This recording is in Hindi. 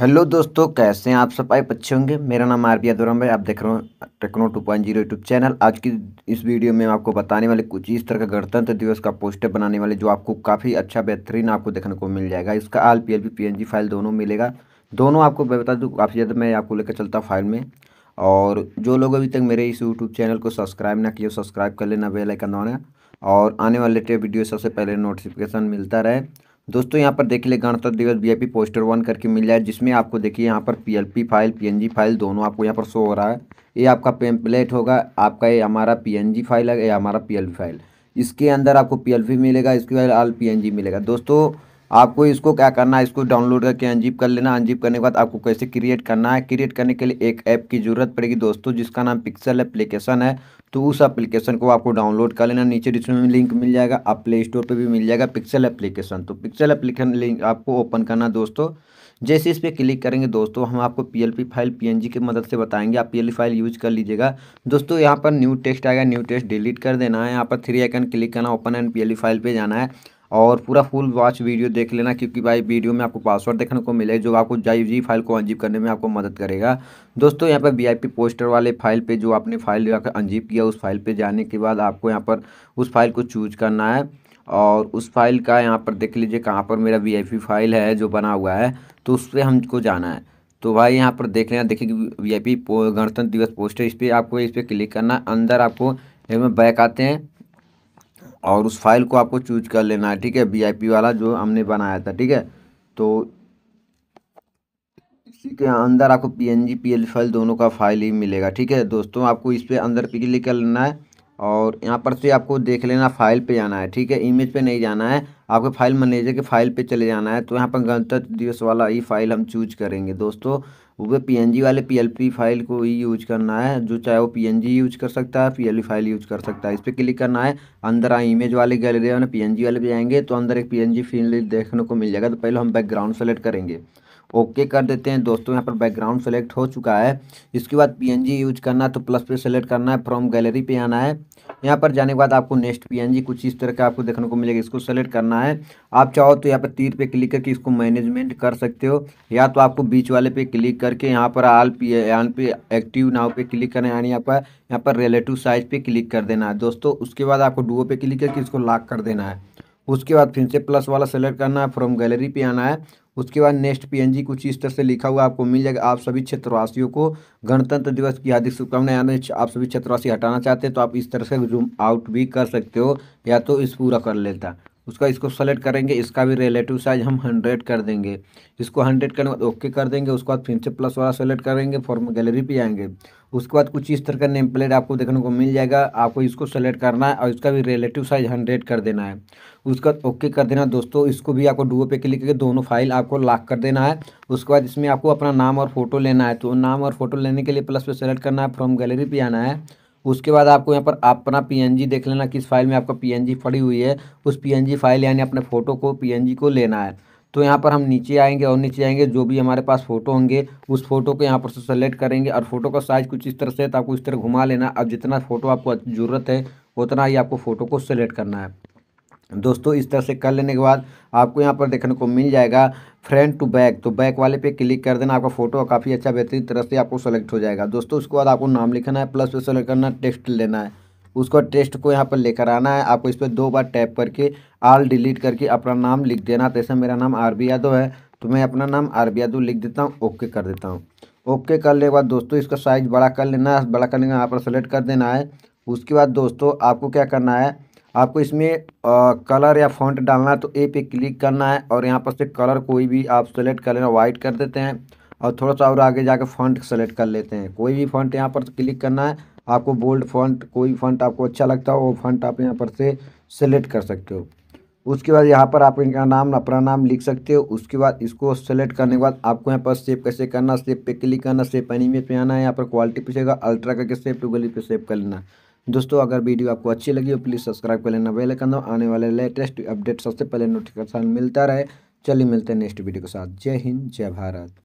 हेलो दोस्तों कैसे हैं आप सब आप अच्छे होंगे मेरा नाम आर पी यादवराम भाई आप देख रहे हो techno two point zero YouTube channel आज की इस वीडियो में आपको बताने वाले कुछ इस तरह का गणतंत्र दिवस का पोस्टर बनाने वाले जो आपको काफ़ी अच्छा बेहतरीन आपको देखने को मिल जाएगा इसका all P L P P file दोनों मिलेगा दोनों आपको मैं बता दूँ काफ़ी ज़्यादा मैं आपको लेकर चलता फाइल में और जो लोग अभी तक मेरे इस यूट्यूब चैनल को सब्सक्राइब ना किए सब्सक्राइब कर लेना बेलाइकन दौड़ना और आने वाले लेटेस्ट वीडियो सबसे पहले नोटिफिकेशन मिलता रहे दोस्तों यहाँ पर देख ले गणतंत्र दिवस वी पोस्टर वन करके मिल जाए जिसमें आपको देखिए यहाँ पर पी फाइल पी फाइल दोनों आपको यहाँ पर शो हो रहा है ये आपका पेम्पलेट होगा आपका ये हमारा पी फाइल है ये हमारा पी फाइल इसके अंदर आपको पी मिलेगा इसके बाद आल पी मिलेगा दोस्तों आपको इसको क्या करना है इसको डाउनलोड करके अनजिप कर लेना अनजिप करने के बाद आपको कैसे क्रिएट करना है क्रिएट करने के लिए एक ऐप की जरूरत पड़ेगी दोस्तों जिसका नाम पिक्सल एप्लीकेशन है तो उस एप्लीकेशन को आपको डाउनलोड कर लेना नीचे डिस्क्रिप्शन में लिंक मिल जाएगा आप प्ले स्टोर पर भी मिल जाएगा पिक्सल एप्लीकेशन तो पिक्सल एप्लीकेशन लिंक आपको ओपन करना दोस्तों जैसे इस पर क्लिक करेंगे दोस्तों हम आपको पी फाइल जी की मदद से बताएंगे आप पी फाइल यूज कर लीजिएगा दोस्तों यहाँ पर न्यू टेक्स्ट आएगा न्यू टेक्स्ट डिलीट कर देना है यहाँ पर थ्री आइकन क्लिक करना ओपन एंड पी फाइल पे जाना है और पूरा फुल वॉच वीडियो देख लेना क्योंकि भाई वीडियो में आपको पासवर्ड देखने को मिले जो आपको जाइव जी फाइल को अंजीव करने में आपको मदद करेगा दोस्तों यहाँ पर वीआईपी पोस्टर वाले फाइल पे जो आपने फाइल अंजीव किया उस फाइल पे जाने के बाद आपको यहाँ पर उस फाइल को चूज करना है और उस फाइल का यहाँ पर देख लीजिए कहाँ पर मेरा वी फाइल है जो बना हुआ है तो उस पर हमको जाना है तो भाई यहाँ पर देख लेना देखिए वी आई पी गणतंत्र दिवस पोस्टर इस पर आपको इस पर क्लिक करना अंदर आपको बैक आते हैं और उस फाइल को आपको चूज कर लेना है ठीक है वी वाला जो हमने बनाया था ठीक है तो इसी के अंदर आपको P N G P L file दोनों का फाइल ही मिलेगा ठीक है दोस्तों आपको इस पर अंदर क्लिक कर लेना है और यहाँ पर से आपको देख लेना फाइल पे जाना है ठीक है इमेज पे नहीं जाना है आपको फाइल मैनेजर के फाइल पे चले जाना है तो यहाँ पर गणतंत्र दिवस वाला ही फाइल हम चूज करेंगे दोस्तों वो जी वाले पी फाइल को ही यूज करना है जो चाहे वो जी यूज कर सकता है पी फाइल यूज कर सकता है इस पर क्लिक करना है अंदर आए इमेज वाले गैलरी वाले जी वाले भी जाएंगे तो अंदर एक पी जी फील्ड देखने को मिल जाएगा तो पहले हम बैकग्राउंड सेलेक्ट करेंगे ओके कर देते हैं दोस्तों यहाँ पर बैकग्राउंड सेलेक्ट हो चुका है इसके बाद पी यूज करना है तो प्लस पे सेलेक्ट करना है फ्रॉम गैलरी पे आना है यहाँ पर जाने के बाद आपको नेक्स्ट पी कुछ इस तरह का आपको देखने को मिलेगा इसको सेलेक्ट करना है आप चाहो तो यहाँ पर तीर पे क्लिक करके इसको मैनेजमेंट कर सकते हो या तो आपको बीच वाले पे क्लिक करके यहाँ पर आल पी आल पे एक्टिव नाव पे क्लिक करना यानी पर यहाँ पर रिलेटिव साइज पे क्लिक कर देना है दोस्तों उसके बाद आपको डुओ पे क्लिक करके इसको लॉक कर देना है उसके बाद फिर से प्लस वाला सेलेक्ट करना है फ्रॉम गैलरी पे आना है उसके बाद नेक्स्ट पीएनजी कुछ इस तरह से लिखा हुआ आपको मिल जाएगा आप सभी क्षेत्रवासियों को गणतंत्र दिवस की हार्दिक शुभकामनाएं आप सभी क्षेत्रवासी हटाना चाहते हैं तो आप इस तरह से जूम आउट भी कर सकते हो या तो इस पूरा कर लेता उसका इसको सेलेक्ट करेंगे इसका भी रिलेटिव साइज हम हंड्रेड कर देंगे इसको हंड्रेड करने के बाद ओके कर देंगे उसके बाद फिर से प्लस वाला सेलेक्ट करेंगे फॉर्म गैलरी पे आएंगे उसके बाद कुछ इस तरह का नेम प्लेट आपको देखने को मिल जाएगा आपको इसको सेलेक्ट करना है और इसका भी रिलेटिव साइज हंड्रेड कर देना है उसके बाद ओके कर देना दोस्तों इसको भी आपको डुओ पे क्लिक करके दोनों फाइल आपको लॉक कर देना है उसके बाद इसमें आपको अपना नाम और फोटो लेना है तो नाम और फोटो लेने के लिए प्लस पे सेलेक्ट करना है फ्रॉम गैलरी पे आना है उसके बाद आपको यहाँ पर अपना पीएनजी देख लेना किस फाइल में आपका पीएनजी पड़ी हुई है उस पीएनजी फाइल यानी अपने फ़ोटो को पीएनजी को लेना है तो यहाँ पर हम नीचे आएंगे और नीचे आएंगे जो भी हमारे पास फ़ोटो होंगे उस फोटो को यहाँ पर से सेलेक्ट करेंगे और फोटो का साइज़ कुछ इस तरह से तो आपको इस तरह घुमा लेना अब जितना फ़ोटो आपको ज़रूरत है उतना ही आपको फ़ोटो को सेलेक्ट करना है दोस्तों इस तरह से कर लेने के बाद आपको यहाँ पर देखने को मिल जाएगा फ्रंट टू बैक तो बैक वाले पे क्लिक कर देना आपका फोटो काफ़ी अच्छा बेहतरीन तरह से आपको सेलेक्ट हो जाएगा दोस्तों उसके बाद आपको नाम लिखना है प्लस पे सेलेक्ट करना टेक्स्ट लेना है उसको टेस्ट को यहाँ पर लेकर आना है आपको इस पर दो बार टैप करके आल डिलीट करके अपना नाम लिख देना जैसे तो मेरा नाम आर बी यादव है तो मैं अपना नाम आर बी यादव लिख देता हूँ ओके कर देता हूँ ओके कर लेने के बाद दोस्तों इसका साइज़ बड़ा कर लेना है बड़ा करने बाद यहाँ पर सेलेक्ट कर देना है उसके बाद दोस्तों आपको क्या करना है आपको इसमें आ, कलर या फॉन्ट डालना है तो ए पे क्लिक करना है और यहाँ पर से कलर कोई भी आप सेलेक्ट कर लेना वाइट कर देते हैं और थोड़ा सा और आगे जाकर फॉन्ट सेलेक्ट कर लेते हैं कोई भी फॉन्ट यहाँ पर क्लिक करना है आपको बोल्ड फॉन्ट कोई फॉन्ट आपको अच्छा लगता हो वो फॉन्ट आप यहाँ पर से सेलेक्ट कर सकते हो उसके बाद यहाँ पर आप इनका नाम अपना नाम लिख सकते हो उसके बाद इसको सेलेक्ट करने के बाद आपको यहाँ पर सेव कैसे करना सेव पे क्लिक करना सेव एनिमेट पे आना है यहाँ पर क्वालिटी पूछेगा अल्ट्रा करके सेव टू गली पे सेव कर लेना दोस्तों अगर वीडियो आपको अच्छी लगी हो प्लीज़ सब्सक्राइब कर लेना बेल आइकन आने वाले लेटेस्ट अपडेट सबसे पहले नोटिफिकेशन मिलता रहे चलिए मिलते हैं नेक्स्ट वीडियो के साथ जय हिंद जय भारत